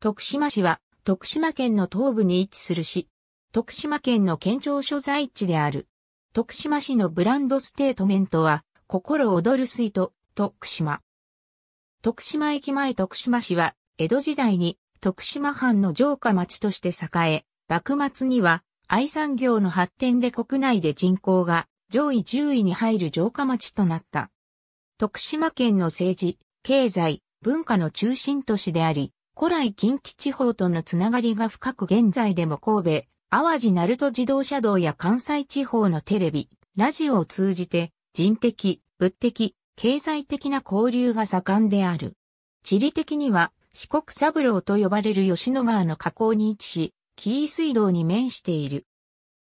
徳島市は、徳島県の東部に位置する市。徳島県の県庁所在地である。徳島市のブランドステートメントは、心躍る水と、徳島。徳島駅前徳島市は、江戸時代に徳島藩の城下町として栄え、幕末には、愛産業の発展で国内で人口が上位10位に入る城下町となった。徳島県の政治、経済、文化の中心都市であり、古来近畿地方とのつながりが深く現在でも神戸、淡路鳴門自動車道や関西地方のテレビ、ラジオを通じて人的、物的、経済的な交流が盛んである。地理的には四国三郎と呼ばれる吉野川の河口に位置し、紀伊水道に面している。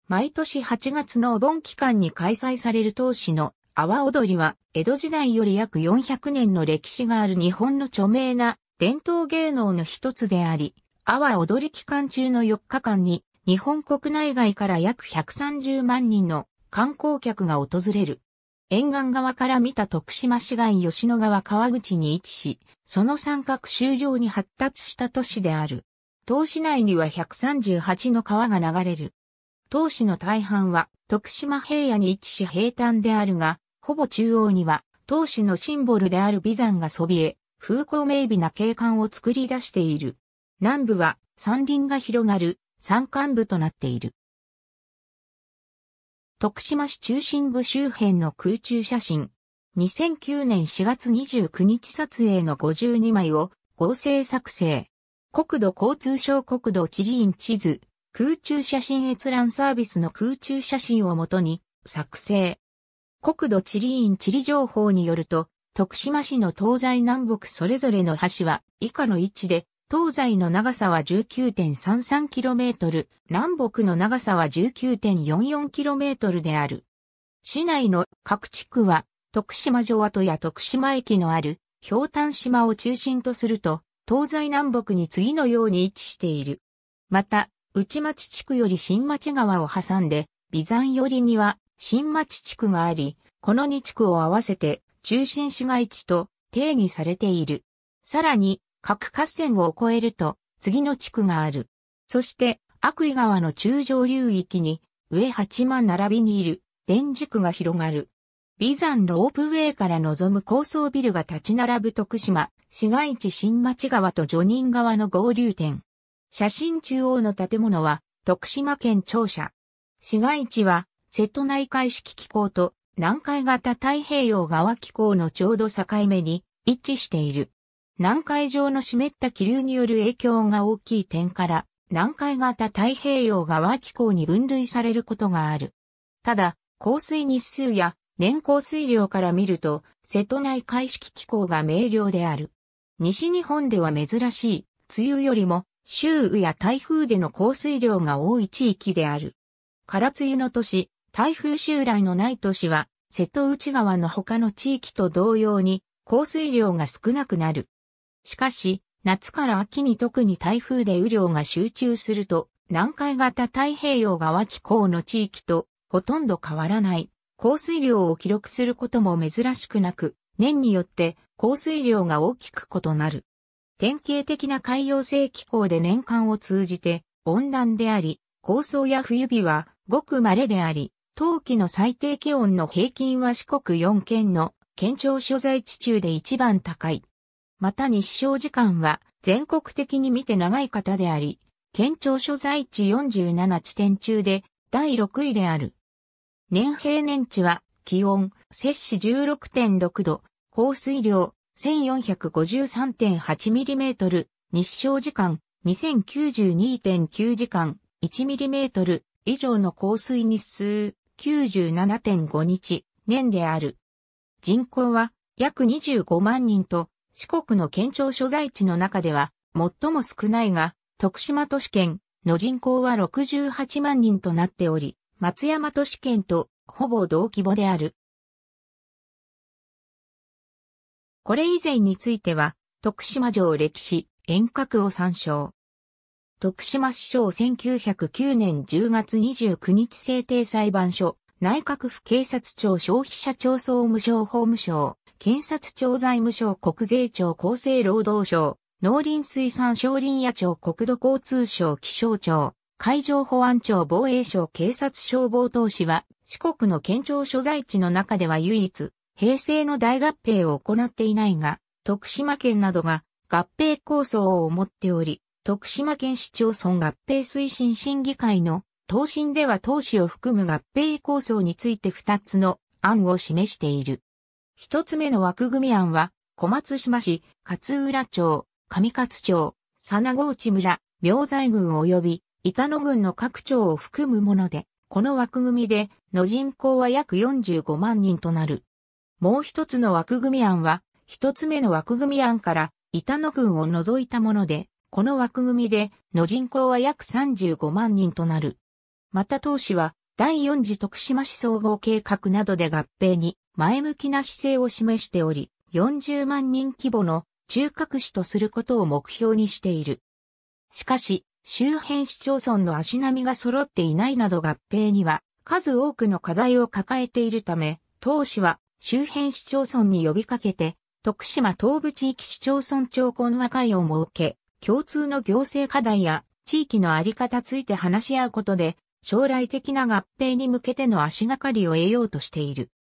毎年8月のお盆期間に開催される当市の阿波踊りは、江戸時代より約400年の歴史がある日本の著名な伝統芸能の一つであり、阿波踊り期間中の4日間に、日本国内外から約130万人の観光客が訪れる。沿岸側から見た徳島市街吉野川川口に位置し、その三角州上に発達した都市である。東市内には138の川が流れる。東市の大半は徳島平野に位置し平坦であるが、ほぼ中央には東市のシンボルである美山がそびえ、風光明媚な景観を作り出している。南部は山林が広がる山間部となっている。徳島市中心部周辺の空中写真。2009年4月29日撮影の52枚を合成作成。国土交通省国土地理院地図、空中写真閲覧サービスの空中写真をもとに作成。国土地理院地理情報によると、徳島市の東西南北それぞれの橋は以下の位置で、東西の長さは 19.33km、南北の長さは 19.44km である。市内の各地区は、徳島城跡や徳島駅のある、氷炭島を中心とすると、東西南北に次のように位置している。また、内町地区より新町川を挟んで、備山寄りには新町地区があり、この2地区を合わせて中心市街地と定義されている。さらに、各河川を越えると、次の地区がある。そして、悪意川の中上流域に、上八万並びにいる、電磁区が広がる。美山ロープウェイから望む高層ビルが立ち並ぶ徳島、市街地新町川とジョニン川の合流点。写真中央の建物は、徳島県庁舎。市街地は、瀬戸内海式機構と南海型太平洋側気候のちょうど境目に位置している。南海上の湿った気流による影響が大きい点から、南海型太平洋側気候に分類されることがある。ただ、降水日数や年降水量から見ると、瀬戸内海式気候が明瞭である。西日本では珍しい、梅雨よりも、周雨や台風での降水量が多い地域である。空梅雨の年、台風襲来のない都市は、瀬戸内側の他の地域と同様に降水量が少なくなる。しかし、夏から秋に特に台風で雨量が集中すると、南海型太平洋側気候の地域とほとんど変わらない降水量を記録することも珍しくなく、年によって降水量が大きく異なる。典型的な海洋性気候で年間を通じて温暖であり、高層や冬日はごく稀であり、冬季の最低気温の平均は四国4県の県庁所在地中で一番高い。また日照時間は全国的に見て長い方であり、県庁所在地47地点中で第6位である。年平年値は気温、摂氏16.6度、降水量 1453.8mm、日照時間2092.9時間 1mm 以上の降水日数。97.5日年である。人口は約25万人と四国の県庁所在地の中では最も少ないが、徳島都市圏の人口は68万人となっており、松山都市圏とほぼ同規模である。これ以前については、徳島城歴史、遠隔を参照。徳島市省1909年10月29日制定裁判所、内閣府警察庁消費者庁総務省法務省、検察庁財務省国税庁厚生労働省、農林水産省林野庁国土交通省気象庁、海上保安庁防衛省警察消防等市は、四国の県庁所在地の中では唯一、平成の大合併を行っていないが、徳島県などが合併構想を持っており、徳島県市町村合併推進審議会の答申では当市を含む合併構想について2つの案を示している。1つ目の枠組み案は、小松島市、勝浦町、上勝町、佐那河内村、明西郡及び板野郡の各町を含むもので、この枠組みでの人口は約45万人となる。もう一つの枠組み案は、一つ目の枠組み案から板野郡を除いたもので、この枠組みでの人口は約35万人となる。また当市は第4次徳島市総合計画などで合併に前向きな姿勢を示しており、40万人規模の中核市とすることを目標にしている。しかし、周辺市町村の足並みが揃っていないなど合併には数多くの課題を抱えているため、当市は周辺市町村に呼びかけて、徳島東部地域市町村長懇和会を設け、共通の行政課題や地域のあり方ついて話し合うことで、将来的な合併に向けての足がかりを得ようとしている。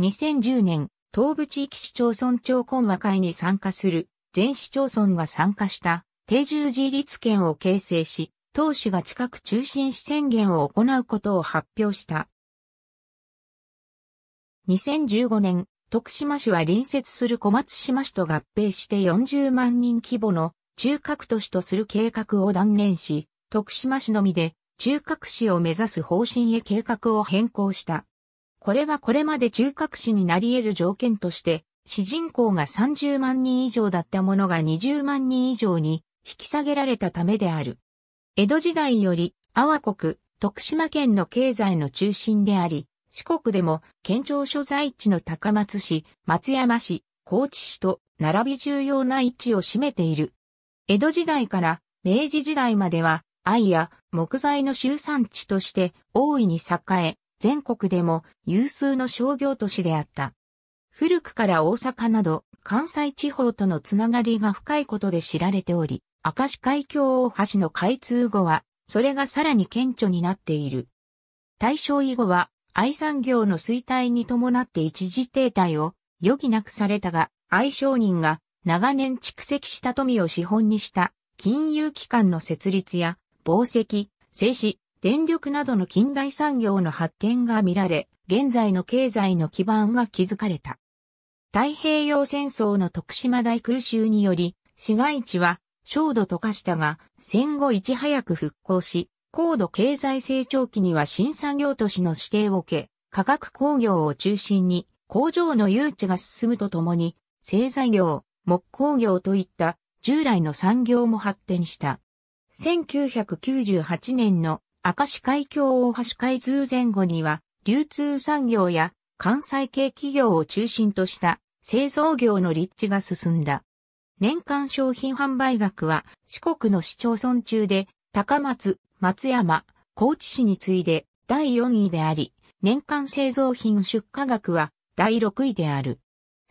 2010年、東部地域市町村長懇和会に参加する全市町村が参加した定住自立権を形成し、当市が近く中心市宣言を行うことを発表した。2015年、徳島市は隣接する小松島市と合併して40万人規模の中核都市とする計画を断念し、徳島市のみで中核市を目指す方針へ計画を変更した。これはこれまで中核市になり得る条件として、市人口が30万人以上だったものが20万人以上に引き下げられたためである。江戸時代より、阿波国、徳島県の経済の中心であり、四国でも県庁所在地の高松市、松山市、高知市と並び重要な位置を占めている。江戸時代から明治時代までは藍や木材の集産地として大いに栄え、全国でも有数の商業都市であった。古くから大阪など関西地方とのつながりが深いことで知られており、明石海峡大橋の開通後は、それがさらに顕著になっている。大正以後は、愛産業の衰退に伴って一時停滞を余儀なくされたが、愛商人が長年蓄積した富を資本にした金融機関の設立や、紡績、製紙、電力などの近代産業の発展が見られ、現在の経済の基盤が築かれた。太平洋戦争の徳島大空襲により、市街地は、焦土と化したが、戦後いち早く復興し、高度経済成長期には新産業都市の指定を受け、化学工業を中心に工場の誘致が進むとともに、製材業、木工業といった従来の産業も発展した。1998年の明石海峡大橋開通前後には、流通産業や関西系企業を中心とした製造業の立地が進んだ。年間商品販売額は四国の市町村中で高松、松山、高知市に次いで第4位であり、年間製造品出荷額は第6位である。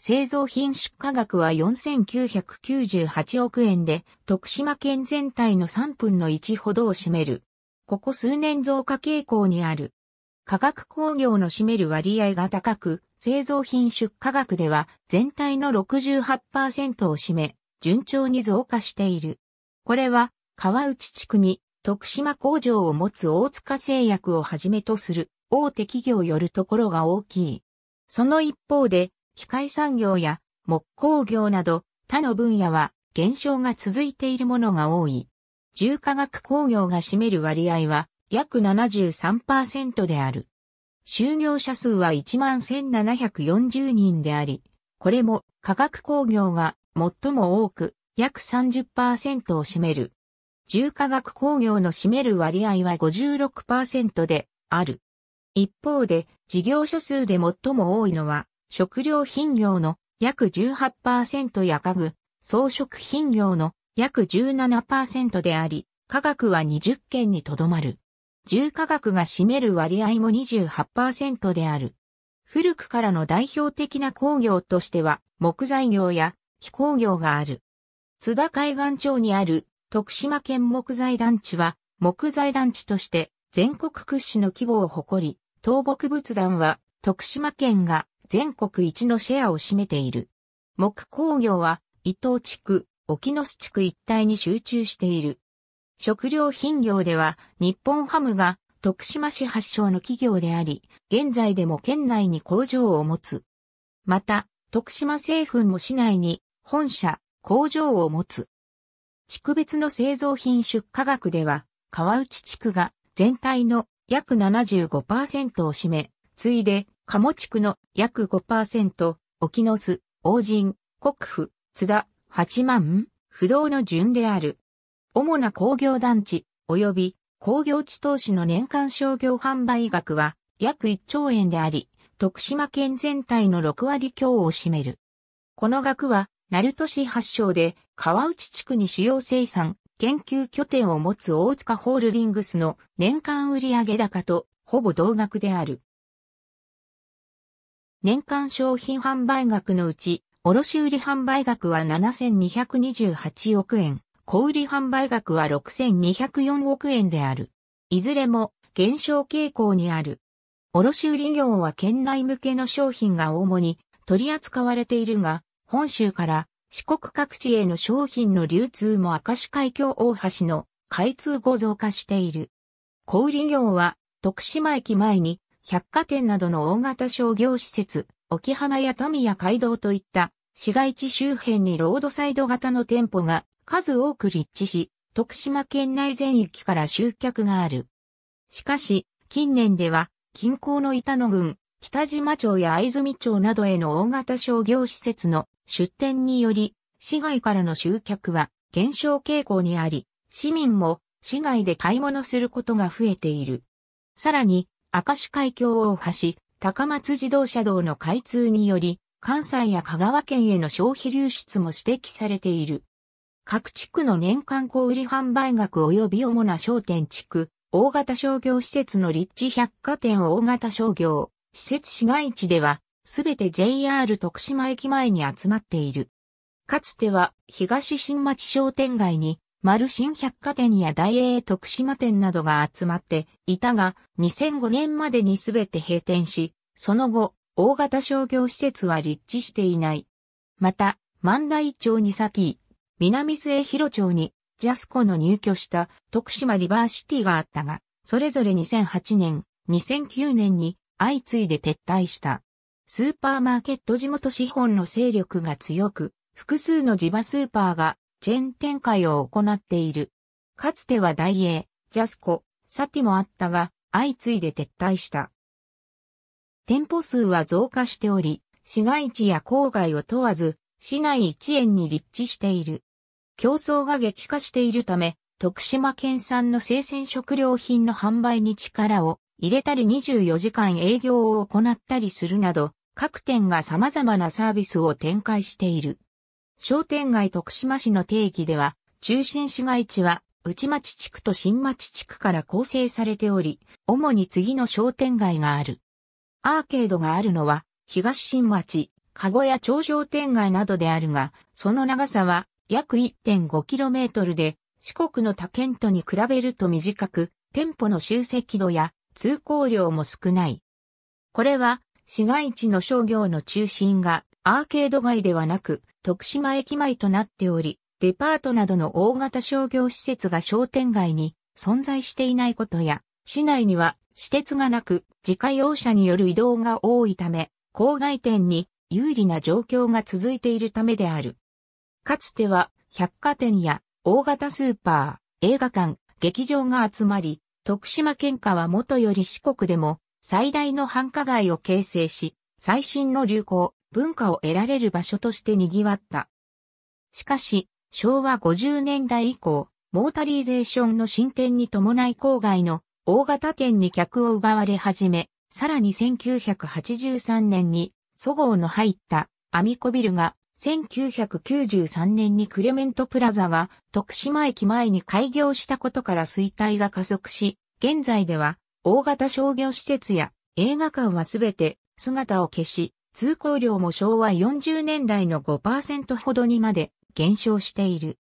製造品出荷額は4998億円で、徳島県全体の3分の1ほどを占める。ここ数年増加傾向にある。化学工業の占める割合が高く、製造品出荷額では全体の68%を占め、順調に増加している。これは、川内地区に徳島工場を持つ大塚製薬をはじめとする大手企業よるところが大きい。その一方で、機械産業や木工業など他の分野は減少が続いているものが多い。重化学工業が占める割合は約73%である。就業者数は11,740人であり、これも化学工業が最も多く約30%を占める。重化学工業の占める割合は56%である。一方で事業所数で最も多いのは食料品業の約18%や家具、装飾品業の約17%であり、価格は20件にとどまる。重価格が占める割合も28%である。古くからの代表的な工業としては、木材業や気工業がある。津田海岸町にある徳島県木材団地は、木材団地として全国屈指の規模を誇り、倒木仏壇は徳島県が全国一のシェアを占めている。木工業は、伊東地区、沖野地区一帯に集中している。食料品業では、日本ハムが徳島市発祥の企業であり、現在でも県内に工場を持つ。また、徳島製粉も市内に本社、工場を持つ。地区別の製造品出荷額では、川内地区が全体の約75%を占め、ついで鴨地区の約5%、沖ノ巣、王神、国府、津田、八幡、不動の順である。主な工業団地、及び工業地投資の年間商業販売額は約1兆円であり、徳島県全体の6割強を占める。この額は、鳴門市発祥で、川内地区に主要生産、研究拠点を持つ大塚ホールディングスの年間売上高とほぼ同額である。年間商品販売額のうち、卸売販売額は7228億円、小売販売額は6204億円である。いずれも減少傾向にある。卸売業は県内向けの商品が主に取り扱われているが、本州から四国各地への商品の流通も明石海峡大橋の開通後増加している。小売業は徳島駅前に百貨店などの大型商業施設、沖浜や富谷街道といった市街地周辺にロードサイド型の店舗が数多く立地し、徳島県内全域から集客がある。しかし、近年では、近郊の板野郡、北島町や藍住町などへの大型商業施設の出店により、市外からの集客は減少傾向にあり、市民も市外で買い物することが増えている。さらに、明石海峡大橋、高松自動車道の開通により、関西や香川県への消費流出も指摘されている。各地区の年間小売販売額及び主な商店地区、大型商業施設の立地百貨店大型商業、施設市街地では、すべて JR 徳島駅前に集まっている。かつては東新町商店街に丸新百貨店や大英徳島店などが集まっていたが、2005年までにすべて閉店し、その後、大型商業施設は立地していない。また、万代町に先、南末広町に、ジャスコの入居した徳島リバーシティがあったが、それぞれ2008年、2009年に相次いで撤退した。スーパーマーケット地元資本の勢力が強く、複数の地場スーパーがチェーン展開を行っている。かつてはダイエー、ジャスコ、サティもあったが、相次いで撤退した。店舗数は増加しており、市街地や郊外を問わず、市内一円に立地している。競争が激化しているため、徳島県産の生鮮食料品の販売に力を入れたり24時間営業を行ったりするなど、各店が様々なサービスを展開している。商店街徳島市の定義では、中心市街地は内町地区と新町地区から構成されており、主に次の商店街がある。アーケードがあるのは、東新町、籠屋町商店街などであるが、その長さは約 1.5km で、四国の他県都に比べると短く、店舗の集積度や通行量も少ない。これは、市街地の商業の中心がアーケード街ではなく、徳島駅前となっており、デパートなどの大型商業施設が商店街に存在していないことや、市内には私鉄がなく、自家用車による移動が多いため、郊外店に有利な状況が続いているためである。かつては百貨店や大型スーパー、映画館、劇場が集まり、徳島県下は元より四国でも最大の繁華街を形成し、最新の流行、文化を得られる場所として賑わった。しかし、昭和50年代以降、モータリーゼーションの進展に伴い郊外の大型店に客を奪われ始め、さらに1983年に、祖号の入ったアミコビルが、1993年にクレメントプラザが徳島駅前に開業したことから衰退が加速し、現在では大型商業施設や映画館はすべて姿を消し、通行量も昭和40年代の5%ほどにまで減少している。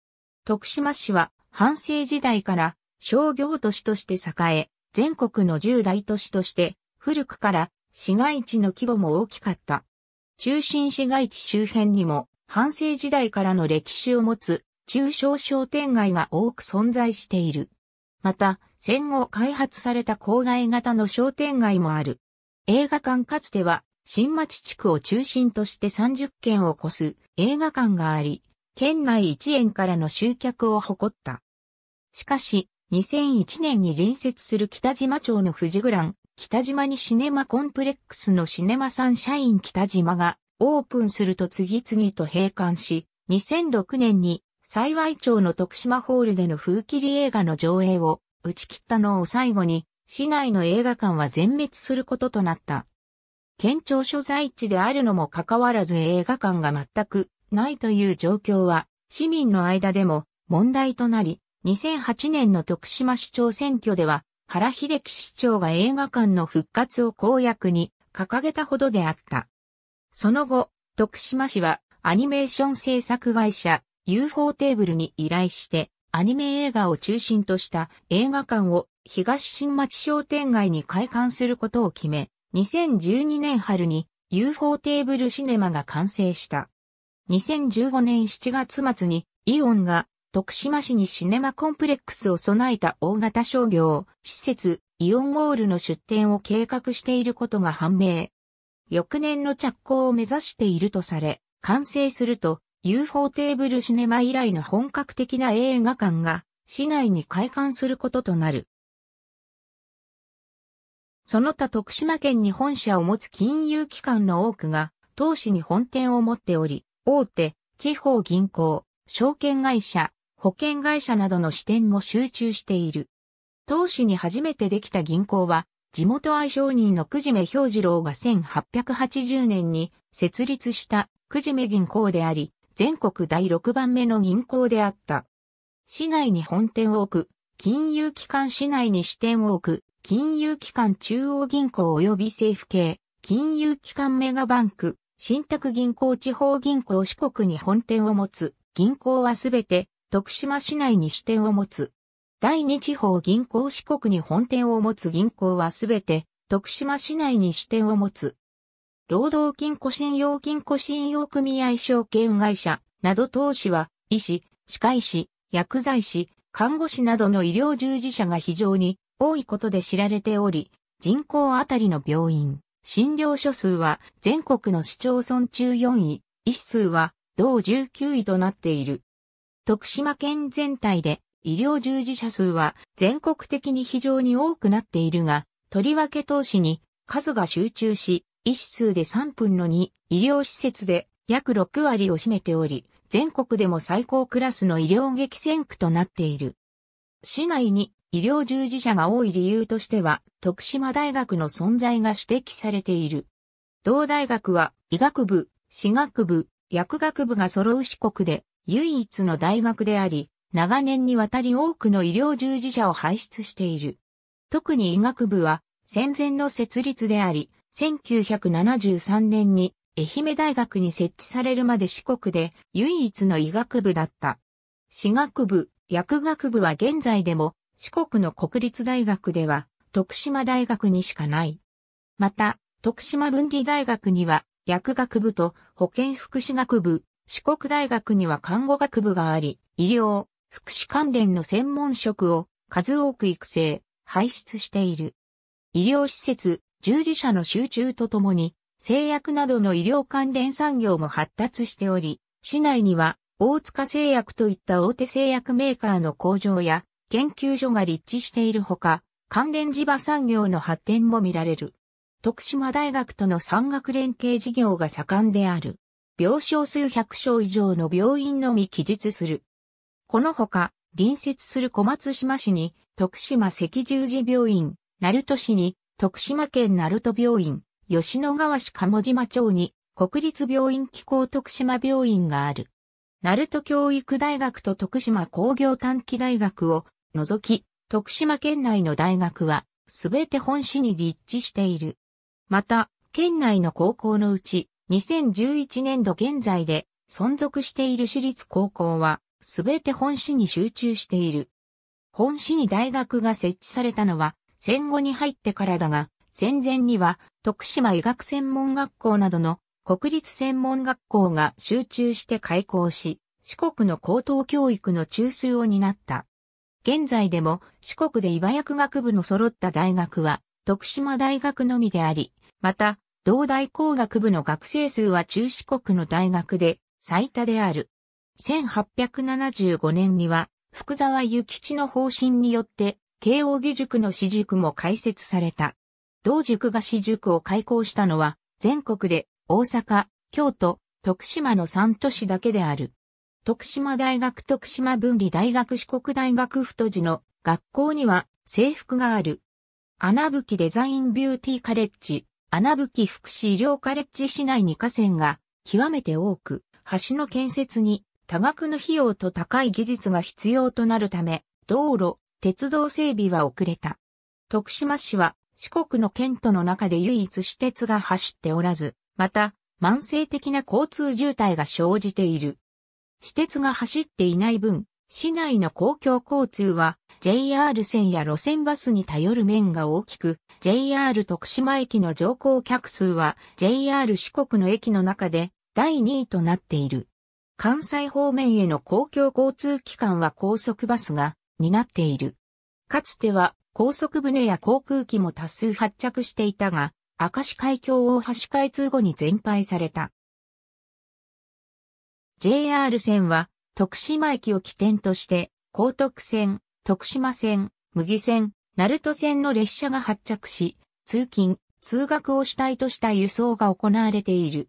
徳島市は半生時代から商業都市として栄え、全国の10大都市として古くから市街地の規模も大きかった。中心市街地周辺にも半生時代からの歴史を持つ中小商店街が多く存在している。また、戦後開発された郊外型の商店街もある。映画館かつては新町地区を中心として30軒を超す映画館があり、県内1円からの集客を誇った。しかし、2001年に隣接する北島町の富士グラン、北島にシネマコンプレックスのシネマサンシャイン北島がオープンすると次々と閉館し、2006年に幸い町の徳島ホールでの風切り映画の上映を打ち切ったのを最後に、市内の映画館は全滅することとなった。県庁所在地であるのもかかわらず映画館が全くないという状況は、市民の間でも問題となり、2008年の徳島市長選挙では、原秀樹市長が映画館の復活を公約に掲げたほどであった。その後、徳島市はアニメーション制作会社 UFO テーブルに依頼して、アニメ映画を中心とした映画館を東新町商店街に開館することを決め、2012年春に UFO テーブルシネマが完成した。2015年7月末にイオンが徳島市にシネマコンプレックスを備えた大型商業施設イオンモールの出店を計画していることが判明。翌年の着工を目指しているとされ、完成すると UFO テーブルシネマ以来の本格的な映画館が市内に開館することとなる。その他徳島県に本社を持つ金融機関の多くが、投資に本店を持っており、大手、地方銀行、証券会社、保険会社などの支店も集中している。投資に初めてできた銀行は、地元愛商人のくじめ兵次郎が1880年に設立したくじめ銀行であり、全国第6番目の銀行であった。市内に本店を置く、金融機関市内に支店を置く、金融機関中央銀行及び政府系、金融機関メガバンク、信託銀行地方銀行四国に本店を持つ、銀行はすべて徳島市内に支店を持つ。第二地方銀行四国に本店を持つ銀行はすべて徳島市内に支店を持つ。労働金庫信用金庫信用組合証券会社など投資は医師、歯科医師、薬剤師、看護師などの医療従事者が非常に多いことで知られており、人口あたりの病院、診療所数は全国の市町村中4位、医師数は同19位となっている。徳島県全体で医療従事者数は全国的に非常に多くなっているが、とりわけ投資に数が集中し、医師数で3分の2、医療施設で約6割を占めており、全国でも最高クラスの医療激戦区となっている。市内に医療従事者が多い理由としては、徳島大学の存在が指摘されている。同大学は、医学部、歯学部、薬学部が揃う四国で、唯一の大学であり、長年にわたり多くの医療従事者を輩出している。特に医学部は、戦前の設立であり、1973年に愛媛大学に設置されるまで四国で唯一の医学部だった。歯学部、薬学部は現在でも四国の国立大学では、徳島大学にしかない。また、徳島文理大学には、薬学部と保健福祉学部、四国大学には看護学部があり、医療、福祉関連の専門職を数多く育成、排出している。医療施設、従事者の集中とともに、製薬などの医療関連産業も発達しており、市内には大塚製薬といった大手製薬メーカーの工場や研究所が立地しているほか、関連地場産業の発展も見られる。徳島大学との産学連携事業が盛んである。病床数百床以上の病院のみ記述する。このほか、隣接する小松島市に、徳島赤十字病院、鳴門市に、徳島県鳴門病院、吉野川市鴨島町に、国立病院機構徳島病院がある。鳴門教育大学と徳島工業短期大学を除き、徳島県内の大学は、すべて本市に立地している。また、県内の高校のうち、2011年度現在で存続している私立高校は、すべて本市に集中している。本市に大学が設置されたのは、戦後に入ってからだが、戦前には、徳島医学専門学校などの国立専門学校が集中して開校し、四国の高等教育の中枢を担った。現在でも四国で岩薬学部の揃った大学は徳島大学のみであり、また、同大工学部の学生数は中四国の大学で最多である。1875年には、福沢諭吉の方針によって、慶応義塾の私塾も開設された。同塾が私塾を開校したのは、全国で大阪、京都、徳島の3都市だけである。徳島大学徳島分離大学四国大学太寺の学校には制服がある。穴吹デザインビューティーカレッジ、穴吹福祉医療カレッジ市内に河川が極めて多く、橋の建設に多額の費用と高い技術が必要となるため、道路、鉄道整備は遅れた。徳島市は四国の県都の中で唯一私鉄が走っておらず、また慢性的な交通渋滞が生じている。私鉄が走っていない分、市内の公共交通は JR 線や路線バスに頼る面が大きく、JR 徳島駅の乗降客数は JR 四国の駅の中で第2位となっている。関西方面への公共交通機関は高速バスが担っている。かつては高速船や航空機も多数発着していたが、明石海峡大橋開通後に全廃された。JR 線は、徳島駅を起点として、高徳線、徳島線、麦線、鳴門線の列車が発着し、通勤、通学を主体とした輸送が行われている。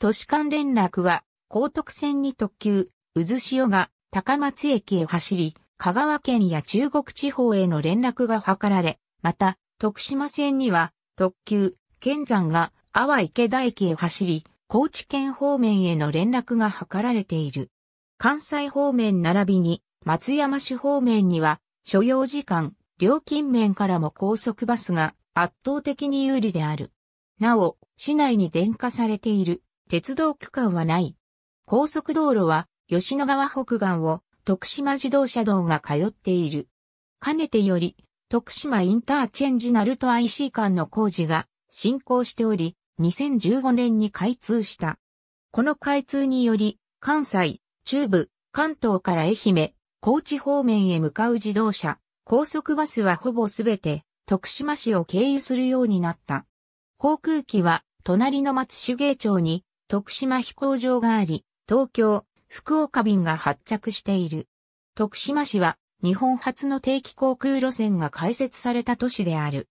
都市間連絡は、高徳線に特急、渦潮が高松駅へ走り、香川県や中国地方への連絡が図られ、また、徳島線には、特急、剣山が阿波池田駅へ走り、高知県方面への連絡が図られている。関西方面並びに松山市方面には所要時間、料金面からも高速バスが圧倒的に有利である。なお、市内に電化されている鉄道区間はない。高速道路は吉野川北岸を徳島自動車道が通っている。かねてより徳島インターチェンジナルト IC 間の工事が進行しており、2015年に開通した。この開通により、関西、中部、関東から愛媛、高知方面へ向かう自動車、高速バスはほぼすべて徳島市を経由するようになった。航空機は隣の松手芸町に徳島飛行場があり、東京、福岡便が発着している。徳島市は日本初の定期航空路線が開設された都市である。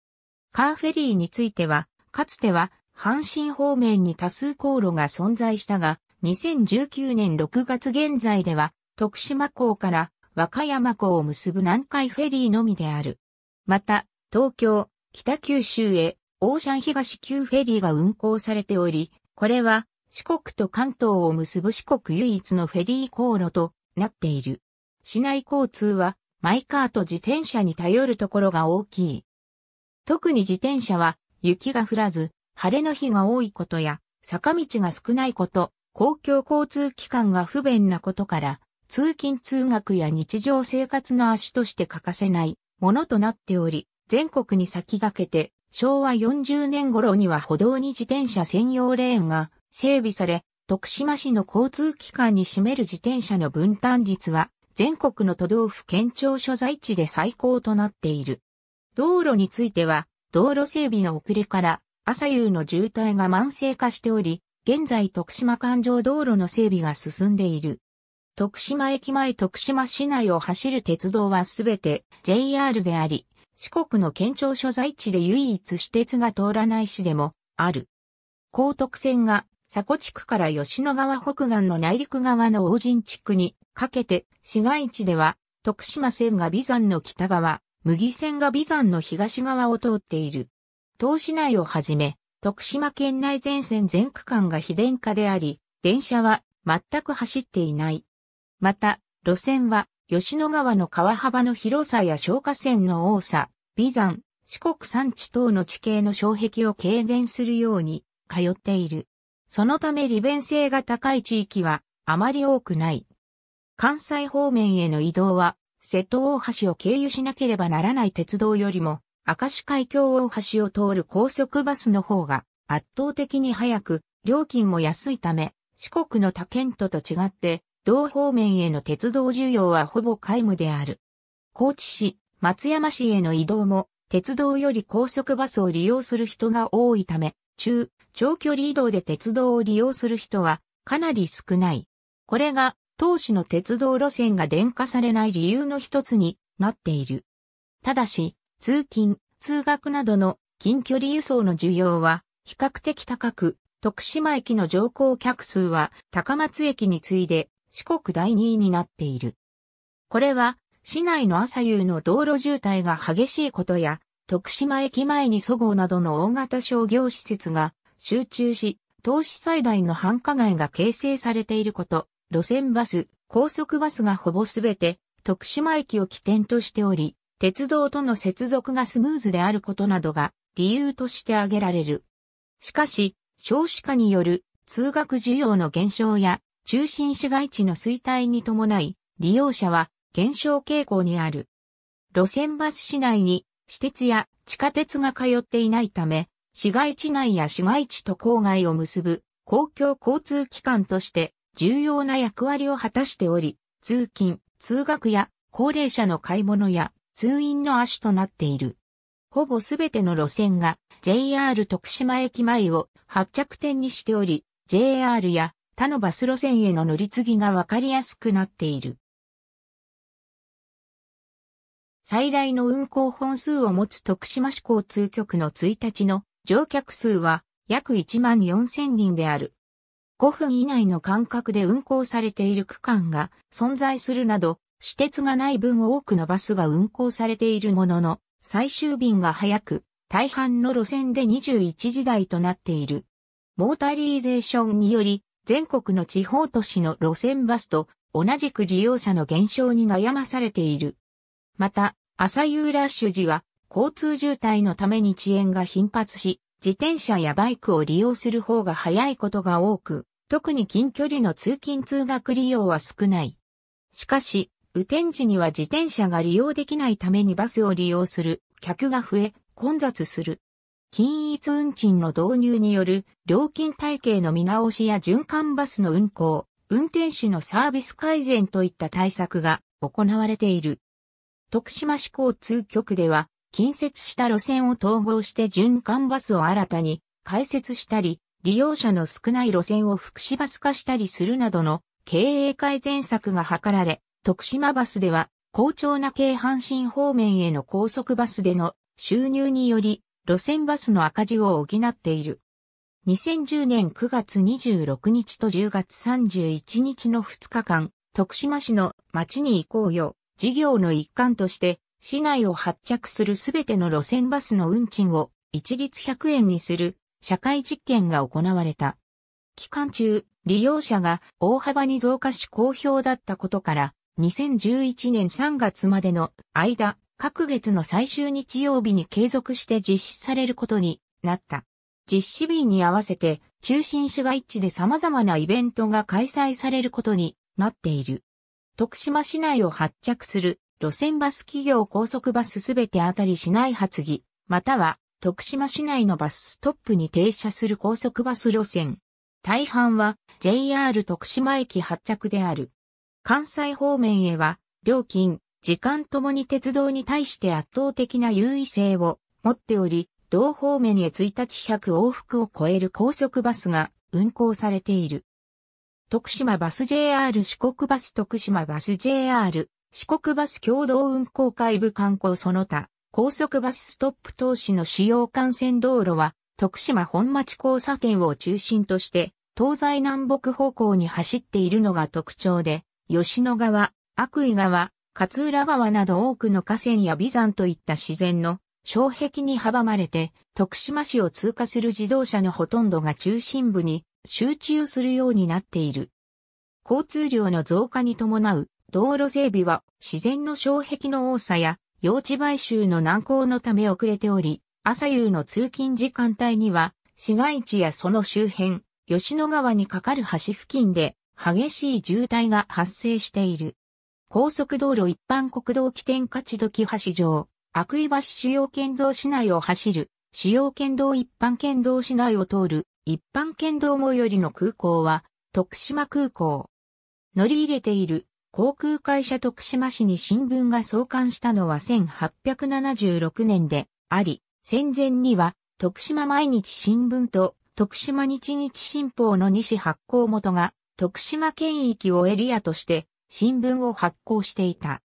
カーフェリーについては、かつては阪神方面に多数航路が存在したが、2019年6月現在では、徳島港から和歌山港を結ぶ南海フェリーのみである。また、東京、北九州へ、オーシャン東急フェリーが運行されており、これは四国と関東を結ぶ四国唯一のフェリー航路となっている。市内交通はマイカーと自転車に頼るところが大きい。特に自転車は雪が降らず晴れの日が多いことや、坂道が少ないこと、公共交通機関が不便なことから、通勤通学や日常生活の足として欠かせないものとなっており、全国に先駆けて、昭和40年頃には歩道に自転車専用レーンが整備され、徳島市の交通機関に占める自転車の分担率は、全国の都道府県庁所在地で最高となっている。道路については、道路整備の遅れから、朝夕の渋滞が慢性化しており、現在徳島環状道路の整備が進んでいる。徳島駅前徳島市内を走る鉄道はすべて JR であり、四国の県庁所在地で唯一私鉄が通らない市でもある。高徳線が佐古地区から吉野川北岸の内陸側の王神地区にかけて、市街地では徳島線が美山の北側、麦線が美山の東側を通っている。東市内をはじめ、徳島県内全線全区間が非電化であり、電車は全く走っていない。また、路線は吉野川の川幅の広さや消火線の多さ、美山、四国山地等の地形の障壁を軽減するように通っている。そのため利便性が高い地域はあまり多くない。関西方面への移動は瀬戸大橋を経由しなければならない鉄道よりも明石海峡大橋を通る高速バスの方が圧倒的に早く、料金も安いため、四国の他県都と違って、同方面への鉄道需要はほぼ皆無である。高知市、松山市への移動も、鉄道より高速バスを利用する人が多いため、中、長距離移動で鉄道を利用する人はかなり少ない。これが当時の鉄道路線が電化されない理由の一つになっている。ただし、通勤、通学などの近距離輸送の需要は比較的高く、徳島駅の乗降客数は高松駅に次いで四国第2位になっている。これは市内の朝夕の道路渋滞が激しいことや、徳島駅前にそごうなどの大型商業施設が集中し、投資最大の繁華街が形成されていること、路線バス、高速バスがほぼすべて徳島駅を起点としており、鉄道との接続がスムーズであることなどが理由として挙げられる。しかし、少子化による通学需要の減少や中心市街地の衰退に伴い、利用者は減少傾向にある。路線バス市内に私鉄や地下鉄が通っていないため、市街地内や市街地と郊外を結ぶ公共交通機関として重要な役割を果たしており、通勤、通学や高齢者の買い物や通院の足となっている。ほぼすべての路線が JR 徳島駅前を発着点にしており、JR や他のバス路線への乗り継ぎがわかりやすくなっている。最大の運行本数を持つ徳島市交通局の1日の乗客数は約1万4000人である。5分以内の間隔で運行されている区間が存在するなど、私鉄がない分多くのバスが運行されているものの、最終便が早く、大半の路線で21時台となっている。モータリーゼーションにより、全国の地方都市の路線バスと同じく利用者の減少に悩まされている。また、朝夕ラッシュ時は交通渋滞のために遅延が頻発し、自転車やバイクを利用する方が早いことが多く、特に近距離の通勤通学利用は少ない。しかし、雨天時には自転車が利用できないためにバスを利用する客が増え、混雑する。均一運賃の導入による料金体系の見直しや循環バスの運行、運転手のサービス改善といった対策が行われている。徳島市交通局では、近接した路線を統合して循環バスを新たに開設したり、利用者の少ない路線を福祉バス化したりするなどの経営改善策が図られ、徳島バスでは、好調な京阪神方面への高速バスでの収入により、路線バスの赤字を補っている。2010年9月26日と10月31日の2日間、徳島市の町に行こうよ、事業の一環として、市内を発着するすべての路線バスの運賃を一律100円にする社会実験が行われた。期間中、利用者が大幅に増加し好評だったことから、2011年3月までの間、各月の最終日曜日に継続して実施されることになった。実施日に合わせて中心市街地で様々なイベントが開催されることになっている。徳島市内を発着する路線バス企業高速バスすべてあたり市内発議、または徳島市内のバスストップに停車する高速バス路線。大半は JR 徳島駅発着である。関西方面へは、料金、時間ともに鉄道に対して圧倒的な優位性を持っており、同方面へ1日100往復を超える高速バスが運行されている。徳島バス JR 四国バス徳島バス JR 四国バス共同運行会部観光その他、高速バスストップ投資の主要幹線道路は、徳島本町交差点を中心として、東西南北方向に走っているのが特徴で、吉野川、悪意川、勝浦川など多くの河川や美山といった自然の障壁に阻まれて、徳島市を通過する自動車のほとんどが中心部に集中するようになっている。交通量の増加に伴う道路整備は自然の障壁の多さや用地買収の難航のため遅れており、朝夕の通勤時間帯には市街地やその周辺、吉野川に架かる橋付近で激しい渋滞が発生している。高速道路一般国道起点勝ど時橋上、悪井橋主要県道市内を走る、主要県道一般県道市内を通る、一般県道最寄りの空港は、徳島空港。乗り入れている航空会社徳島市に新聞が創刊したのは1876年であり、戦前には徳島毎日新聞と徳島日日新報の西発行元が徳島県域をエリアとして新聞を発行していた。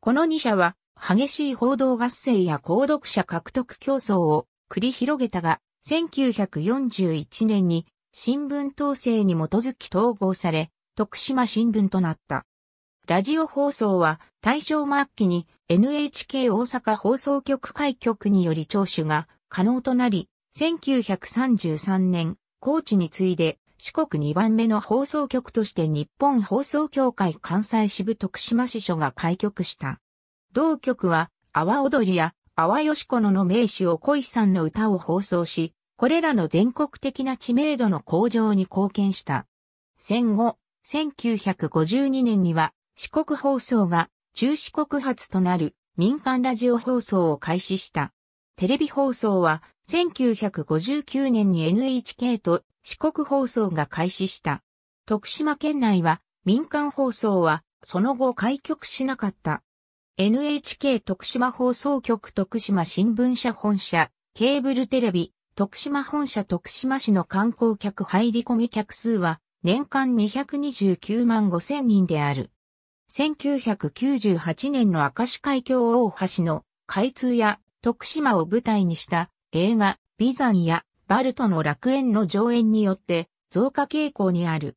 この2社は激しい報道合戦や購読者獲得競争を繰り広げたが、1941年に新聞統制に基づき統合され、徳島新聞となった。ラジオ放送は大正末期に NHK 大阪放送局開局により聴取が可能となり、1933年、高知に次いで四国2番目の放送局として日本放送協会関西支部徳島支所が開局した。同局は、阿波踊りや、阿波よしこのの名手を恋さんの歌を放送し、これらの全国的な知名度の向上に貢献した。戦後、1952年には、四国放送が、中四国発となる民間ラジオ放送を開始した。テレビ放送は1959年に NHK と四国放送が開始した。徳島県内は民間放送はその後開局しなかった。NHK 徳島放送局徳島新聞社本社、ケーブルテレビ、徳島本社徳島市の観光客入り込み客数は年間229万5千人である。1998年の明石海峡大橋の開通や徳島を舞台にした映画ビザンやバルトの楽園の上演によって増加傾向にある。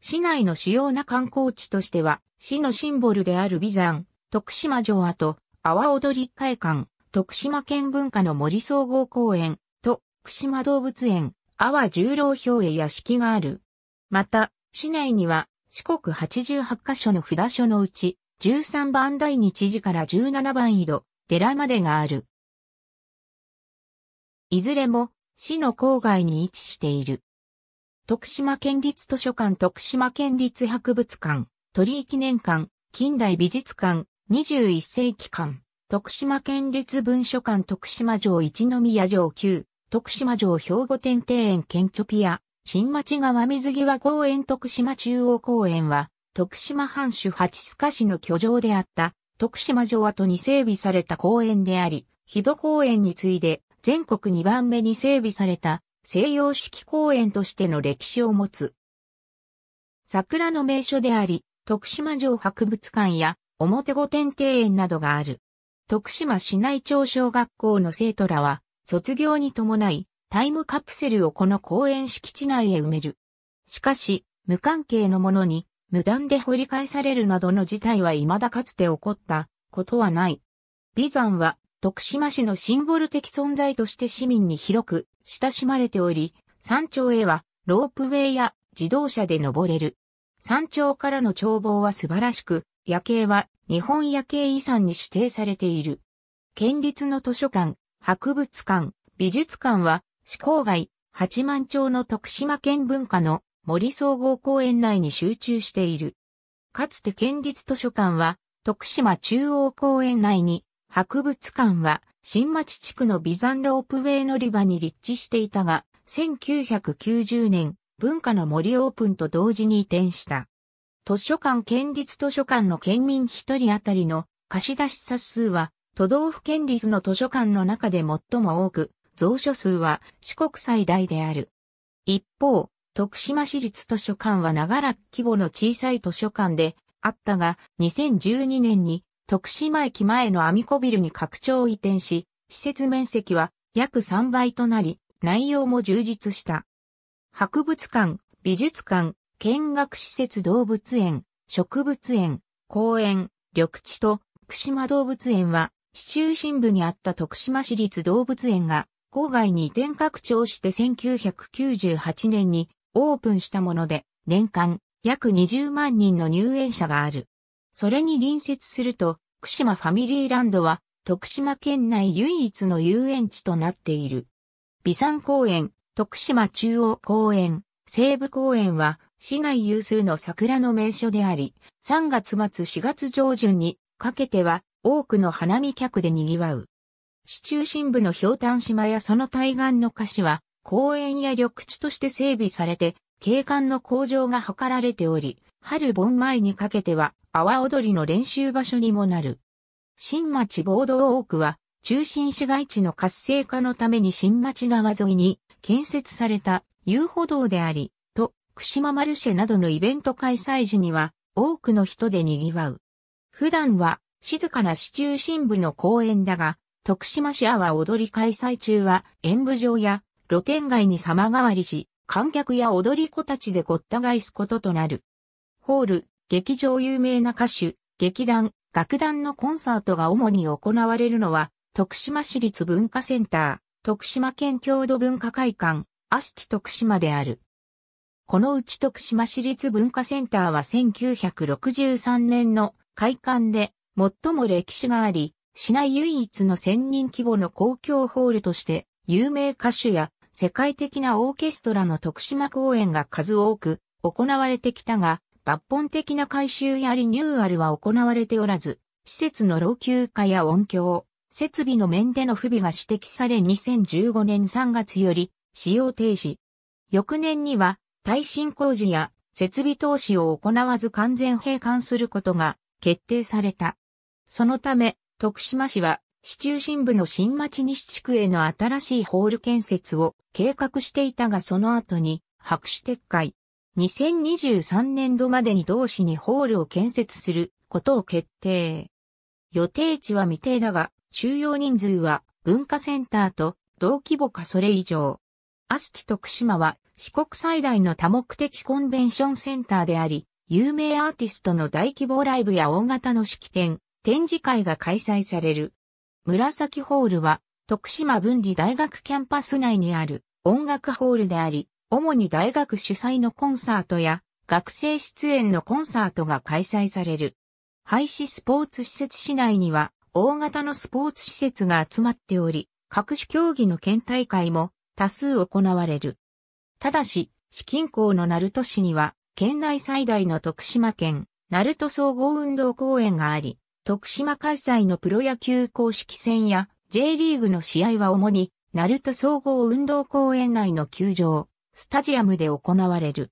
市内の主要な観光地としては、市のシンボルである美山、徳島城跡、阿波踊り会館、徳島県文化の森総合公園と、福島動物園、阿波十郎氷へ屋敷がある。また、市内には四国88カ所の札所のうち、13番台に知事から17番井戸、寺までがある。いずれも市の郊外に位置している。徳島県立図書館徳島県立博物館、鳥居記念館、近代美術館、21世紀館、徳島県立文書館徳島城一宮城旧、徳島城兵庫天庭園県チョピア、新町川水際公園徳島中央公園は、徳島藩主八須賀市の居城であった、徳島城跡に整備された公園であり、日戸公園に次いで全国2番目に整備された西洋式公園としての歴史を持つ。桜の名所であり、徳島城博物館や表御殿庭園などがある。徳島市内町小学校の生徒らは、卒業に伴い、タイムカプセルをこの公園敷地内へ埋める。しかし、無関係のものに、無断で掘り返されるなどの事態は未だかつて起こったことはない。眉山は徳島市のシンボル的存在として市民に広く親しまれており、山頂へはロープウェイや自動車で登れる。山頂からの眺望は素晴らしく、夜景は日本夜景遺産に指定されている。県立の図書館、博物館、美術館は、市郊外、八幡町の徳島県文化の森総合公園内に集中している。かつて県立図書館は、徳島中央公園内に博物館は新町地区のビザンロープウェイ乗り場に立地していたが、1990年文化の森オープンと同時に移転した。図書館県立図書館の県民1人当たりの貸し出し冊数は都道府県立の図書館の中で最も多く、蔵書数は四国最大である。一方、徳島市立図書館は長らく規模の小さい図書館であったが、2012年に徳島駅前のアミコビルに拡張移転し、施設面積は約3倍となり、内容も充実した。博物館、美術館、見学施設動物園、植物園、公園、緑地と福島動物園は、市中心部にあった徳島市立動物園が、郊外に移転拡張して1998年にオープンしたもので、年間約20万人の入園者がある。それに隣接すると、福島ファミリーランドは、徳島県内唯一の遊園地となっている。美山公園、徳島中央公園、西部公園は、市内有数の桜の名所であり、3月末4月上旬にかけては多くの花見客で賑わう。市中心部の氷炭島やその対岸の菓子は公園や緑地として整備されて景観の向上が図られており、春盆前にかけては阿波踊りの練習場所にもなる。新町ボードウォークは、中心市街地の活性化のために新町川沿いに建設された遊歩道であり、と、串間マルシェなどのイベント開催時には多くの人で賑わう。普段は静かな市中心部の公園だが、徳島市阿波踊り開催中は演舞場や露店街に様変わりし、観客や踊り子たちでごった返すこととなる。ホール、劇場有名な歌手、劇団、楽団のコンサートが主に行われるのは、徳島市立文化センター、徳島県郷土文化会館、アスキ徳島である。このうち徳島市立文化センターは1963年の会館で最も歴史があり、市内唯一の1000人規模の公共ホールとして有名歌手や世界的なオーケストラの徳島公演が数多く行われてきたが、抜本的な改修やリニューアルは行われておらず、施設の老朽化や音響、設備の面での不備が指摘され2015年3月より使用停止。翌年には耐震工事や設備投資を行わず完全閉館することが決定された。そのため、徳島市は市中心部の新町西地区への新しいホール建設を計画していたがその後に白紙撤回。2023年度までに同市にホールを建設することを決定。予定地は未定だが、収容人数は文化センターと同規模かそれ以上。アスキ徳島は四国最大の多目的コンベンションセンターであり、有名アーティストの大規模ライブや大型の式典、展示会が開催される。紫ホールは徳島文理大学キャンパス内にある音楽ホールであり、主に大学主催のコンサートや学生出演のコンサートが開催される。廃止スポーツ施設市内には大型のスポーツ施設が集まっており、各種競技の県大会も多数行われる。ただし、資金校の鳴門市には、県内最大の徳島県、鳴門総合運動公園があり、徳島開催のプロ野球公式戦や J リーグの試合は主に、鳴門総合運動公園内の球場、スタジアムで行われる。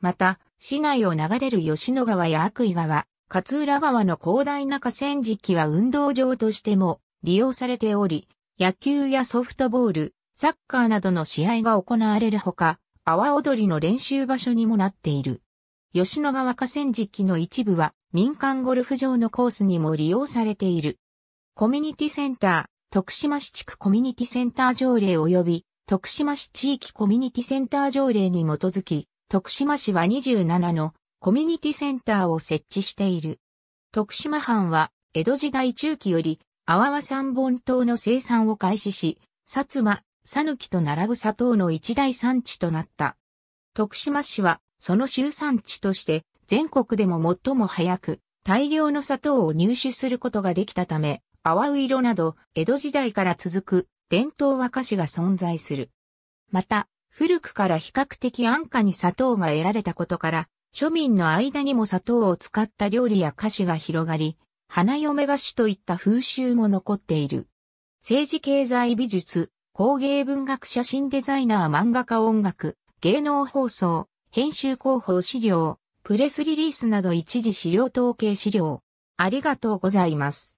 また、市内を流れる吉野川や悪意川、勝浦川の広大な河川敷は運動場としても利用されており、野球やソフトボール、サッカーなどの試合が行われるほか、阿波踊りの練習場所にもなっている。吉野川河川敷の一部は民間ゴルフ場のコースにも利用されている。コミュニティセンター、徳島市地区コミュニティセンター条例及び徳島市地域コミュニティセンター条例に基づき、徳島市は27のコミュニティセンターを設置している。徳島藩は、江戸時代中期より、阿波和三本島の生産を開始し、薩摩、讃岐と並ぶ砂糖の一大産地となった。徳島市は、その集産地として、全国でも最も早く、大量の砂糖を入手することができたため、淡う色など、江戸時代から続く伝統和菓子が存在する。また、古くから比較的安価に砂糖が得られたことから、庶民の間にも砂糖を使った料理や菓子が広がり、花嫁菓子といった風習も残っている。政治経済美術、工芸文学写真デザイナー漫画家音楽、芸能放送、編集広報資料、プレスリリースなど一時資料統計資料。ありがとうございます。